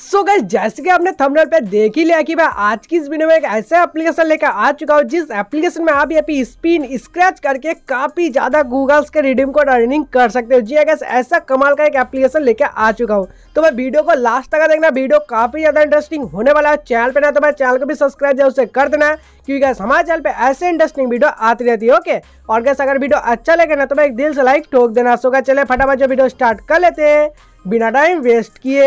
सो so gas जैसे कि आपने थंबनेल पे देख ही लिया कि मैं आज की इस वीडियो में एक ऐसा एप्लीकेशन लेकर आ चुका हूँ जिस एप्लीकेशन में आप ये पे स्पिन स्क्रैच करके काफी ज्यादा गूगल्स के रिडीम कोड अर्निंग कर सकते हो जी गैस हाँ ऐसा कमाल का एक एप्लीकेशन लेकर आ चुका हूँ तो मैं वीडियो को लास्ट तक देखना वीडियो काफी ज्यादा इंटरेस्टिंग होने वाला है चैनल पर ना तो मैं चैनल को भी सब्सक्राइब जो उसे कर देना क्योंकि गैस हमारे चैनल पर ऐसे इंटरेस्टिंग वीडियो आती रहती है ओके और गैस अगर वीडियो अच्छा लगे ना तो मैं एक दिल से लाइक ठोक देना गए चले फटाफट जो वीडियो स्टार्ट कर लेते हैं बिना टाइम वेस्ट किए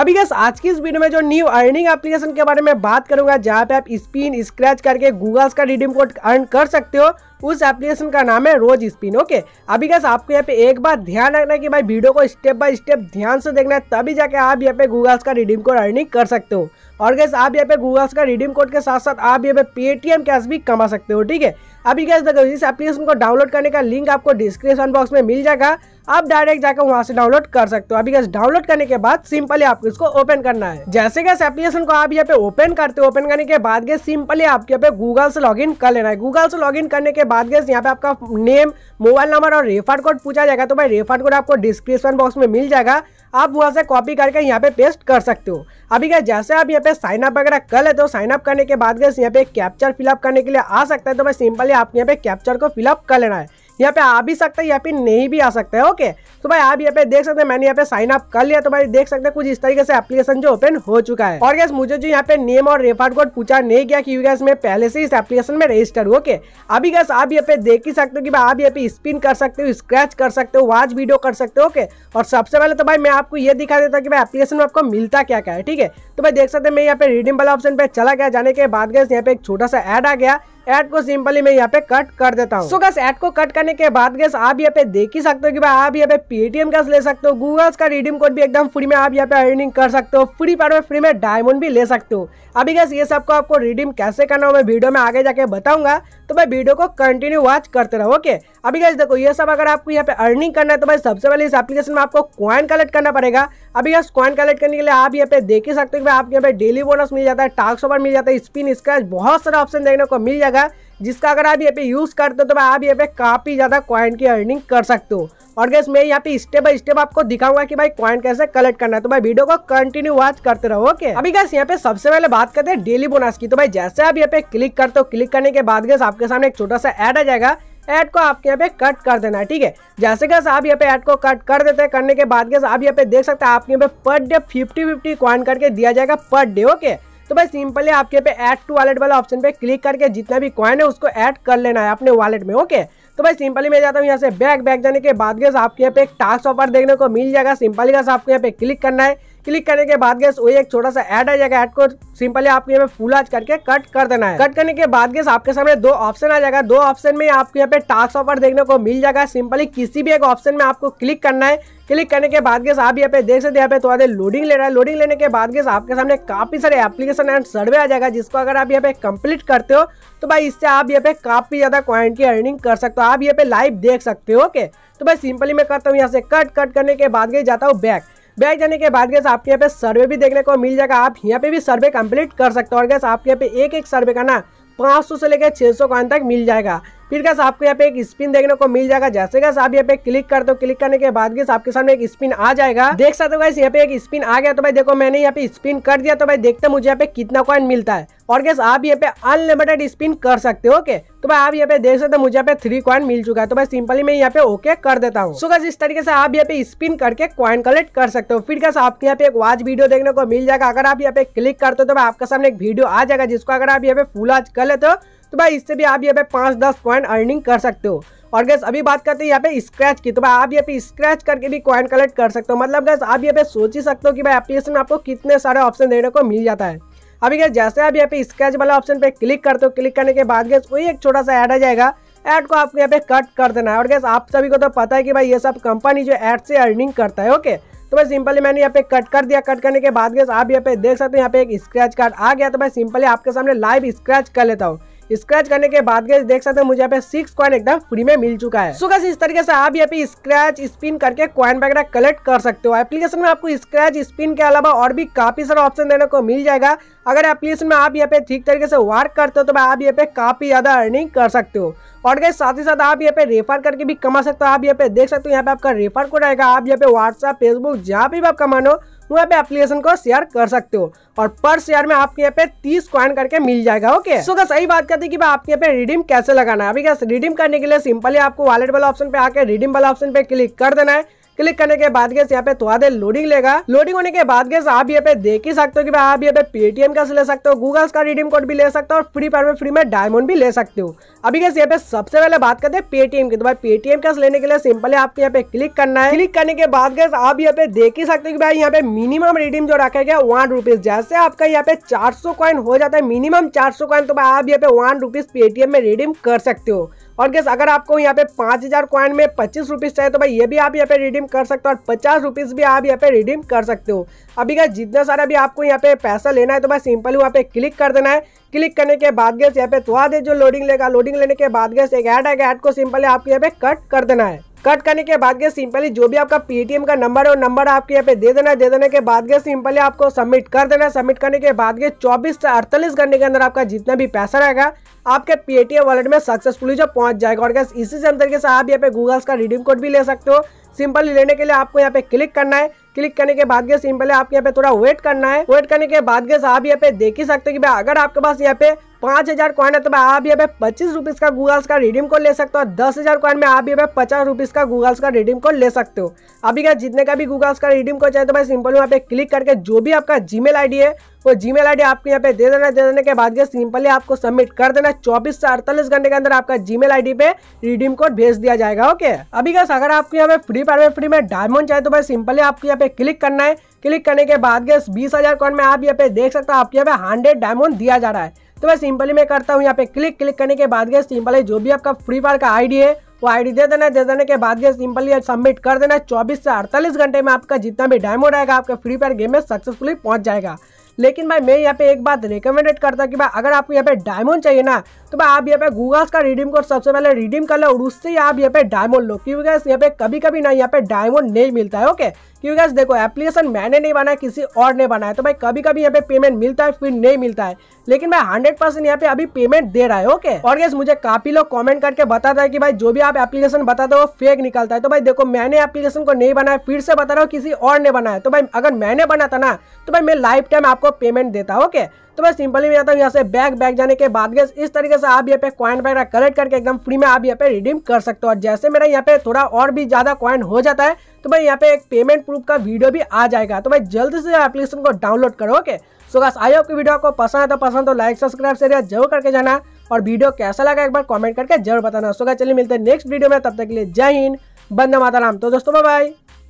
अभी गैस आज की इस वीडियो में जो न्यू अर्निंग एप्लीकेशन के बारे में बात करूंगा जहाँ पे आप स्पिन स्क्रैच करके गूगल्स का रिडीम कोड अर्न कर सकते हो उस एप्लीकेशन का नाम है रोज स्पिन ओके अभी कैसे आपको यहाँ पे एक बार ध्यान रखना है कि भाई वीडियो को स्टेप बाय स्टेप ध्यान से देखना है तभी जाके आप यहाँ पे गूगल्स का रिडीम कोड अर्निंग कर सकते हो और गैस आप यहाँ पे गूगल्स का रिडीम कोड के साथ साथ आप यहाँ पे पेटीएम कैश भी कमा सकते हो ठीक है अभी कैसे देखो इस एप्लीकेशन को डाउनलोड करने का लिंक आपको डिस्क्रिप्शन बॉक्स में मिल जाएगा आप डायरेक्ट जाकर वहां से डाउनलोड कर सकते हो अभी कैसे डाउनलोड करने के बाद सिंपली आपको इसको ओपन करना है जैसे कैसे एप्लीकेशन को आप यहाँ पे ओपन करते हो ओपन करने के बाद सिंपली आपके यहाँ पे गूगल से लॉग कर लेना है गूगल से लॉग करने के बाद गए यहाँ पे आपका नेम मोबाइल नंबर और रेफर कोड पूछा जाएगा तो भाई रेफर कोड आपको डिस्क्रिप्शन बॉक्स में मिल जाएगा आप वहाँ से कॉपी करके यहाँ पे पेस्ट कर सकते हो अभी क्या जैसे आप यहाँ पे साइन अप वगैरह कर लेते हो साइनअप करने के बाद गए यहाँ पे कैप्चर फिलअप करने के लिए आ सकता है तो भाई सिंपली आप यहाँ पे कैप्चर को फिलअप कर लेना है यहाँ पे आ भी सकते हैं यहाँ पे नहीं भी आ सकते हैं ओके तो भाई आप यहाँ पे देख सकते हैं मैंने यहाँ पे साइन अप कर लिया तो भाई देख सकते हैं कुछ इस तरीके से एप्लीकेशन जो ओपन हो चुका है और गैस मुझे जो यहाँ पे नेम और रेफर कोड पूछा नहीं गया क्योंकि गैस मैं पहले से इस एप्लीकेशन में रजिस्टर हूँ ओके अभी गैस आप यहाँ पे देख ही सकते हो कि भाई आप यहाँ पे स्पिन कर सकते हो स्क्रैच कर सकते हो वाच वीडियो कर सकते हो ओके और सबसे पहले तो भाई मैं आपको ये दिखा देता हूँ कि भाई एप्लीकेशन में आपको मिलता क्या क्या है ठीक है तो भाई देख सकते हैं मैं यहाँ पे रिडीम वाला ऑप्शन पे चला गया जाने के बाद गैस यहाँ पे एक छोटा सा ऐड आ गया एड को सिंपली मैं यहाँ पे कट कर देता हूँ सो एड को कट करने के बाद गैस आप यहाँ पे देख ही सकते हो कि भाई आप यहाँ पे पेटीएम गैस ले सकते हो गूगल्स का रिडीम कोड भी एकदम फ्री में आप यहाँ पे अर्निंग कर सकते हो फ्री पार्ट में फ्री में डायमंड भी ले सकते हो अभी गैस ये सबको आपको रिडीम कैसे करना हो मैं वीडियो में आगे जाके बताऊंगा तो मैं वीडियो को कंटिन्यू वॉच करते रहो ओके अभी गैस देखो ये सब अगर आपको यहाँ पे अर्निंग करना है तो भाई सबसे पहले इस एप्लीकेशन में आपको क्वाइन कलेक्ट करना पड़ेगा अभी गैस क्वाइन कलेक्ट करने के लिए आप यहाँ पे देख ही सकते हो कि आपके यहाँ पे डेली बोनस मिल जाता है टास्क ओवर मिल जाता है स्पिन स्क्रैच बहुत सारा ऑप्शन देखने को मिल जाएगा जाएगा जिसका अगर आप यहाँ पे यूज़ करते हो तो आप यहाँ पे काफ़ी ज़्यादा कॉइन की अर्निंग कर सकते हो और गैस मैं यहाँ पे स्टेप बाय स्टेप आपको दिखाऊंगा कि भाई कॉइन कैसे कलेक्ट करना है तो भाई वीडियो को कंटिन्यू वॉच करते रहो ओके अभी गैस यहाँ पे सबसे पहले बात करते हैं डेली बोनस की तो भाई जैसे आप यहाँ पे क्लिक करते हो क्लिक करने के बाद गैस आपके सामने एक छोटा सा ऐड आ जाएगा ऐड को आपके यहाँ पे कट कर देना है ठीक है जैसे गैस आप यहाँ पे ऐड को कट कर देते हैं करने के बाद गैस आप यहाँ पे देख सकते हैं आपके यहाँ पे per day fifty fifty coin करके दिया जाएगा पर डे ओके तो भाई सिंपली आपके पे ऐड टू वॉलेट वाला ऑप्शन पे क्लिक करके जितना भी कॉइन है उसको ऐड कर लेना है अपने वॉलेट में ओके तो भाई सिंपली मैं जाता हूँ यहाँ से बैग बैग जाने के बाद गैस आपके यहाँ पे एक टास्क ऑफर देखने को मिल जाएगा सिंपली गैस आपको यहाँ पे क्लिक करना है क्लिक करने के बाद गैस वही एक छोटा सा ऐड आ जाएगा ऐड को सिंपली आपको यहाँ पे फुल आज करके कट कर देना है कट करने के बाद गैस आपके सामने दो ऑप्शन आ जाएगा दो ऑप्शन में आपको यहाँ पे टास्क ऑफर देखने को मिल जाएगा सिंपली किसी भी एक ऑप्शन में आपको क्लिक करना है क्लिक करने के बाद गैस आप यहाँ पे देख सकते यहाँ पे थोड़ा देर लोडिंग ले रहा है लोडिंग लेने के बाद गैस आपके सामने काफी सारे एप्लीकेशन एंड सर्वे आ जाएगा जिसको अगर आप यहाँ पे कंप्लीट करते हो तो भाई इससे आप यहाँ पे काफी ज्यादा क्वाइंट की अर्निंग कर सकते हो आप यहाँ पे लाइव देख सकते हो ओके तो भाई सिंपली मैं करता हूँ यहाँ से कट कट करने के बाद गई जाता हूँ बैक बैग जाने के बाद गैस आपके यहाँ पे सर्वे भी देखने को मिल जाएगा आप यहाँ पे भी सर्वे कंप्लीट कर सकते हो और गैस आपके यहाँ पे एक एक सर्वे का ना 500 से लेकर 600 सौ कॉइन तक मिल जाएगा फिर गैस आपको यहाँ पे एक स्पिन देखने को मिल जाएगा जैसे गैस आप यहाँ पे क्लिक कर दो क्लिक करने के बाद गैस आपके सामने एक स्पिन आ जाएगा देख सकते हो गैस यहाँ पे एक स्पिन आ गया तो भाई देखो मैंने यहाँ पे स्पिन कर दिया तो भाई देखते मुझे यहाँ पे कितना कॉइन मिलता है और गैस आप ये पे अनलिमिटेड स्पिन कर सकते हो ओके तो भाई आप यहाँ पे देख सकते हो मुझे यहाँ पे थ्री कॉइन मिल चुका है तो भाई सिंपली मैं यहाँ पे ओके कर देता हूँ सो गैस इस तरीके से आप यहाँ पे स्पिन करके कॉइन कलेक्ट कर सकते हो फिर कैसे आपके यहाँ पे एक वाच वीडियो देखने को मिल जाएगा अगर आप यहाँ पे क्लिक करते हो तो भाई आपके सामने एक वीडियो आ जाएगा जिसको अगर आप यहाँ पे फुल आज कर लेते हो तो भाई इससे भी आप यहाँ पे पाँच दस कॉइन अर्निंग कर सकते हो और गैस अभी बात करते हैं यहाँ पे स्क्रैच की तो भाई आप यहाँ पे स्क्रैच करके भी कॉइन कलेक्ट कर सकते हो मतलब गैस आप यहाँ पे सोच ही सकते हो कि भाई एप्लीकेशन में आपको कितने सारे ऑप्शन देने को मिल जाता है अभी गैस जैसे आप यहाँ पे स्केच वाला ऑप्शन पे क्लिक करते हो क्लिक करने के बाद गैस वही एक छोटा सा ऐड आ जाएगा ऐड को आपको यहाँ पे कट कर देना है और गैस आप सभी को तो पता है कि भाई ये सब कंपनी जो ऐड से अर्निंग करता है ओके तो भाई सिंपली मैंने यहाँ पे कट कर दिया कट करने के बाद गैस आप यहाँ पे देख सकते हो यहाँ पे एक स्क्रैच कार्ड आ गया तो भाई सिंपली आपके सामने लाइव स्क्रैच कर लेता हूँ स्क्रैच करने के बाद गए देख सकते हैं मुझे यहाँ पे सिक्स क्वाइन एकदम फ्री में मिल चुका है सो इस तरीके से आप यहाँ पे स्क्रैच स्पिन करके क्वाइन वगैरह कलेक्ट कर सकते हो एप्लीकेशन में आपको स्क्रैच स्पिन के अलावा और भी काफी सारा ऑप्शन देने को मिल जाएगा अगर एप्लीकेशन में आप यहाँ पे ठीक तरीके से वर्क करते हो तो आप यहाँ पे काफी ज्यादा अर्निंग कर सकते हो और गए साथ ही साथ आप यहाँ पे रेफर करके भी कमा सकते हो आप यहाँ पे देख सकते हो यहाँ पे आपका रेफर को रहेगा आप यहाँ पे व्हाट्सएप फेसबुक जहाँ भी आप कमानो तो यहाँ पे एप्लीकेशन को शेयर कर सकते हो और पर शेयर में आपके यहाँ पे तीस क्वाइन करके मिल जाएगा ओके सो का सही बात करते हैं कि आपके यहाँ पे रिडीम कैसे लगाना है अभी क्या रिडीम करने के लिए सिंपली आपको वॉलेट वाला ऑप्शन पे आके रिडीम वाला ऑप्शन पे क्लिक कर देना है क्लिक करने के बाद गैस यहाँ पे थोड़ा देर लोडिंग लेगा लोडिंग होने के बाद गैस आप यहाँ पे देख ही सकते हो कि आप यहाँ पे पेटीएम का ले सकते हो गूगल का रिडीम कोड भी ले सकते हो और फ्री फायर में फ्री में डायमंड भी ले सकते हो अभी गैस यहाँ पे सबसे पहले बात करते हैं पेटीएम की तो भाई पेटीएम कैसे लेने के लिए सिंपल है आपको यहाँ पे क्लिक करना है क्लिक करने के बाद गैस आप यहाँ पे देख ही सकते हो कि भाई यहाँ पे मिनिमम रिडीम जो रखा गया वन रुपीज जैसे आपका यहाँ पे चार कॉइन हो जाता है मिनिमम चार कॉइन तो भाई आप यहाँ पे वन रुपीज पेटीएम में रिडीम कर सकते हो और गैस अगर आपको यहाँ पे पाँच हज़ार कॉइन में पच्चीस रुपीज़ चाहिए तो भाई ये भी आप यहाँ पे रिडीम कर सकते हो और पचास रुपीज़ भी आप यहाँ पे रिडीम कर सकते हो अभी गैस जितना सारा भी आपको यहाँ पे पैसा लेना है तो भाई सिंपल वहाँ पे क्लिक कर देना है क्लिक करने के बाद गैस यहाँ पे तो देर जो लोडिंग लेगा लोडिंग लेने के बाद गैस एक ऐड आएगा ऐड को सिंपली आपको यहाँ पे कट कर देना है कट करने के बाद सिंपली जो भी आपका पेटीएम का नंबर है वो नंबर आपके यहाँ पे दे देना दे देने के बाद सिंपली आपको सबमिट कर देना सबमिट करने के बाद के 24 से 48 घंटे के अंदर आपका जितना भी पैसा रहेगा आपके पेटीएम वॉलेट में सक्सेसफुली जो पहुंच जाएगा और गैस इसी सेम तरीके से आप यहाँ पे गूगल्स का रिडीम कोड भी ले सकते हो सिंपली लेने के लिए आपको यहाँ पे क्लिक करना है क्लिक करने के बाद सिंपली आपके यहाँ पे थोड़ा वेट करना है वेट करने के बाद आप यहाँ पे देख ही सकते हो कि अगर आपके पास यहाँ पे पांच हज़ार कॉइन है तो भाई आप ये भाई पच्चीस रुपीज़ का गूगल्स का रिडीम कोड ले सकते हो दस हज़ार कॉइन में आप ये भाई पचास रुपीज़ का गूगल्स का रिडीम कोड ले सकते हो अभी क्या जितने का भी गूगल्स का रिडीम कोड चाहिए तो भाई सिंपल यहाँ पे क्लिक करके जो भी आपका जीमेल मेल है वो जी मेल आपको यहाँ पे दे देना दे देने के बाद सिंपली आपको सबमिट कर देना चौबीस से अड़तालीस घंटे के अंदर आपका जी मेल पे रिडीम कोड भेज दिया जाएगा ओके अभी क्या अगर आपको यहाँ पे फ्री फायर में फ्री में डायमंड चाहिए तो भाई सिंपली आपको यहाँ पे क्लिक करना है क्लिक करने के बाद गैस बीस हजार कॉइन में आप यहाँ पे देख सकते हो आपके यहाँ पे हंड्रेड डायमंड दिया जा रहा है तो मैं सिंपली मैं करता हूँ यहाँ पे क्लिक क्लिक करने के बाद गया सिंपली जो भी आपका फ्री फायर का आईडी है वो आईडी दे देना दे देने के बाद गया सिंपली सबमिट कर देना 24 चौबीस से अड़तालीस घंटे में आपका जितना भी डायमंड आएगा आपके फ्री फायर गेम में सक्सेसफुली पहुंच जाएगा लेकिन भाई मैं यहाँ पे एक बात रिकमेंडेड करता कि भाई अगर आपको यहाँ पे डायमंड चाहिए ना तो भाई आप यहाँ पे गूगल्स का रिडीम कोड सबसे पहले रिडीम कर लो और उससे ही आप यहाँ पे डायमंड लो क्योंकि यहाँ पे कभी कभी ना यहाँ पे डायमंड नहीं मिलता है ओके क्योंकि गैस देखो एप्लीकेशन मैंने नहीं बनाया किसी और ने बनाया तो भाई कभी कभी यहाँ पे पेमेंट मिलता है फिर नहीं मिलता है लेकिन भाई हंड्रेड परसेंट यहाँ पे अभी पेमेंट दे रहा है ओके और गैस मुझे काफी लोग कमेंट करके बताता है कि भाई जो भी आप एप्लीकेशन बताते हो फेक निकलता है तो भाई देखो मैंने एप्लीकेशन को नहीं बनाया फिर से बता रहा हूँ किसी और ने बनाया तो भाई अगर मैंने बनाता ना तो भाई मैं लाइफ टाइम आपको पेमेंट देता है ओके तो मैं सिंपली में जाता हूँ यहाँ से बैग बैग जाने के बाद गैस इस तरीके से आप यहाँ पे कॉइन वगैरह कलेक्ट करके एकदम फ्री में आप यहाँ पे रिडीम कर सकते हो और जैसे मेरा यहाँ पे थोड़ा और भी ज़्यादा कॉइन हो जाता है तो भाई यहाँ पे एक पेमेंट प्रूफ का वीडियो भी आ जाएगा तो भाई जल्द से एप्लीकेशन को डाउनलोड करो ओके सो बस आई होप की वीडियो आपको पसंद है तो पसंद तो लाइक सब्सक्राइब शेयर जरूर करके जाना और वीडियो कैसा लगा एक बार कॉमेंट करके जरूर बताना सो चलिए मिलते हैं नेक्स्ट वीडियो में तब तक के लिए जय हिंद बंदा माता राम तो दोस्तों बाय